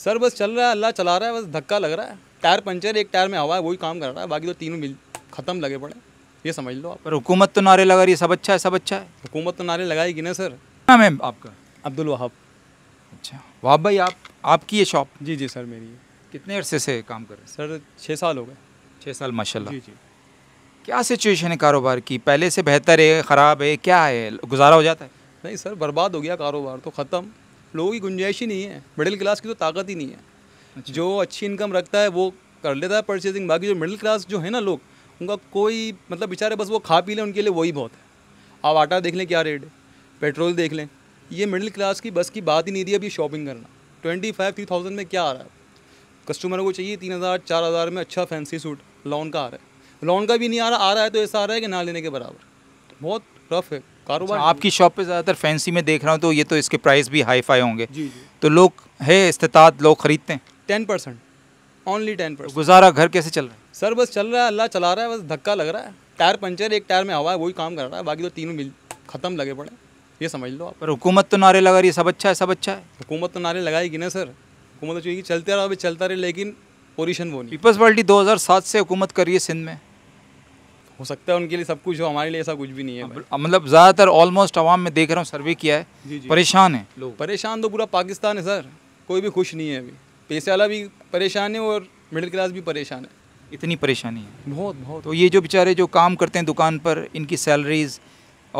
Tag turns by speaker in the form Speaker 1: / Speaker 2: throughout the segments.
Speaker 1: Sir बस चल रहा है अल्लाह चला रहा है बस धक्का लग रहा है टायर पंचर एक टायर में हवा है वही काम कर रहा है बाकी तो तीनों मिल
Speaker 2: ख़त्म लगे पड़े ये समझ लो आप पर हुकूमत तो नारे लगा रही है सब अच्छा है सब अच्छा है हुकूमत तो नारे लगाएगी ना सर नाम है आपका अब्दुल वहाब अच्छा वहाब भाई आप आपकी ये शॉप जी जी सर मेरी कितने अरसे से काम कर रहे हैं सर छः साल हो गए छः साल माशा जी जी क्या सिचुएशन है कारोबार की पहले से बेहतर है ख़राब है क्या है गुजारा हो जाता है
Speaker 1: नहीं सर बर्बाद हो गया कारोबार तो ख़त्म लोगों की गुंजाइश ही नहीं है मिडिल क्लास की तो ताकत ही नहीं है अच्छा। जो अच्छी इनकम रखता है वो कर लेता है परचेजिंग बाकी जो मिडिल क्लास जो है ना लोग उनका कोई मतलब बेचारे बस वो खा पी लें उनके लिए वही बहुत है आप आटा देख लें क्या रेट है पेट्रोल देख लें ये मिडिल क्लास की बस की बात ही नहीं रही अभी शॉपिंग करना ट्वेंटी फाइव थ्री थाउजेंड में क्या आ रहा है कस्टमर को चाहिए तीन हज़ार चार हज़ार में अच्छा फैंसी सूट लॉन का आ रहा है लॉन का भी नहीं आ रहा आ रहा है तो ऐसा आ रहा है कि ना लेने के बराबर बहुत रफ है
Speaker 2: कारोबार अच्छा, आपकी शॉप पे ज़्यादातर फैंसी में देख रहा हूँ तो ये तो इसके प्राइस भी हाई फाई होंगे जी, जी। तो लोग है इस्तात लोग ख़रीदते हैं ten percent
Speaker 1: only ten percent गुजारा घर कैसे चल रहा है सर बस चल रहा है अल्लाह चला रहा है बस धक्का लग रहा है टायर पंचर एक टायर में हवा है वही काम कर रहा है बाकी तो तीनों मिल ख़त्म लगे पड़े
Speaker 2: ये समझ लो आप पर हुकूमत तो नारे लगा रही है सब अच्छा है सब अच्छा है हुकूमत तो नारे लगाएगी ना सर हुकूमत तो चाहिए चलते रहो अभी चलता रहे लेकिन पोजिशन वो नहीं पीपल्स पार्टी दो से हुकूमत कर रही है सिंध में हो सकता है उनके लिए सब कुछ हो हमारे लिए ऐसा कुछ भी नहीं है मतलब ज़्यादातर ऑलमोस्ट आवाम में देख रहा हूँ सर्वे किया है जी जी परेशान है
Speaker 1: लोग परेशान तो पूरा पाकिस्तान है सर कोई भी खुश नहीं है अभी
Speaker 2: पैसे वाला भी परेशान है और मिडिल क्लास भी परेशान है इतनी परेशानी है बहुत बहुत तो ये जो बेचारे जो काम करते हैं दुकान पर इनकी सैलरीज़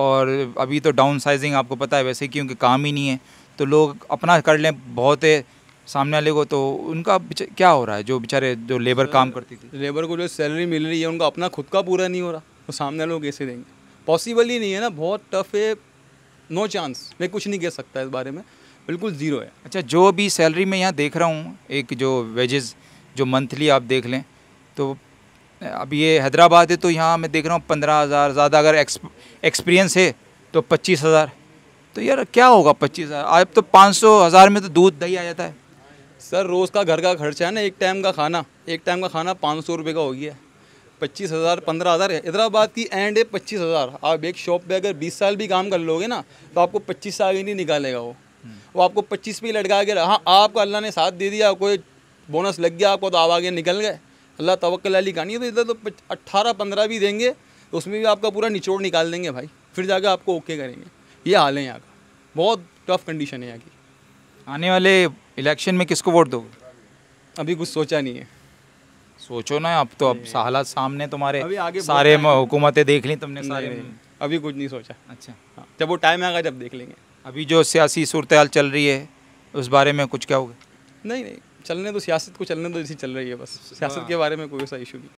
Speaker 2: और अभी तो डाउन साइजिंग आपको पता है वैसे क्योंकि काम ही नहीं है तो लोग अपना कर लें बहुत है सामने वाले को तो उनका क्या हो रहा है जो बेचारे जो लेबर काम करती
Speaker 1: थी लेबर को जो सैलरी मिल रही है उनका अपना खुद का पूरा नहीं हो रहा तो सामने वाले कैसे देंगे पॉसिबल ही नहीं है ना बहुत टफ है नो चांस मैं कुछ नहीं कह सकता इस बारे में
Speaker 2: बिल्कुल ज़ीरो है अच्छा जो भी सैलरी मैं यहाँ देख रहा हूँ एक जो वेजेस जो मंथली आप देख लें तो अब ये हैदराबाद है तो यहाँ मैं देख रहा हूँ पंद्रह हज़ार ज़्यादा अगर एक्सपीरियंस है तो पच्चीस हज़ार तो यार क्या होगा पच्चीस हज़ार अब तो पाँच सौ हज़ार में तो दूध दही आ जाता है
Speaker 1: सर रोज़ का घर का खर्चा है ना एक टाइम का खाना एक टाइम का खाना पाँच सौ रुपये का हो गया पच्चीस हज़ार पंद्रह हज़ार हैदराबाद की एंड है पच्चीस हज़ार आप एक शॉप पे अगर बीस साल भी काम कर लोगे ना तो आपको पच्चीस साल ही नहीं निकालेगा वो वो आपको पच्चीस पे लटका के हाँ आपको अल्लाह ने साथ दे दिया कोई बोनस लग गया आपको तो आप आगे निकल गए अल्लाह तवक्ल अली कहानी तो इधर तो अट्ठारह पंद्रह भी देंगे तो उसमें भी आपका पूरा निचोड़ निकाल देंगे भाई फिर जाके आपको ओके करेंगे ये
Speaker 2: हाल है यहाँ का बहुत टफ कंडीशन है यहाँ की आने वाले इलेक्शन में किसको वोट दोगे अभी कुछ सोचा नहीं है सोचो ना अब तो अब हालात सामने तुम्हारे अभी आगे सारे हुकूमतें देख ली तुमने सारे अभी कुछ नहीं सोचा अच्छा हाँ। जब वो टाइम
Speaker 1: आएगा जब देख लेंगे
Speaker 2: अभी जो सियासी सूरत चल रही है उस बारे में कुछ क्या होगा
Speaker 1: नहीं नहीं चलने तो सियासत को चलने तो इसी चल रही है बस सियासत हाँ। के बारे में कोई ऐसा इशू नहीं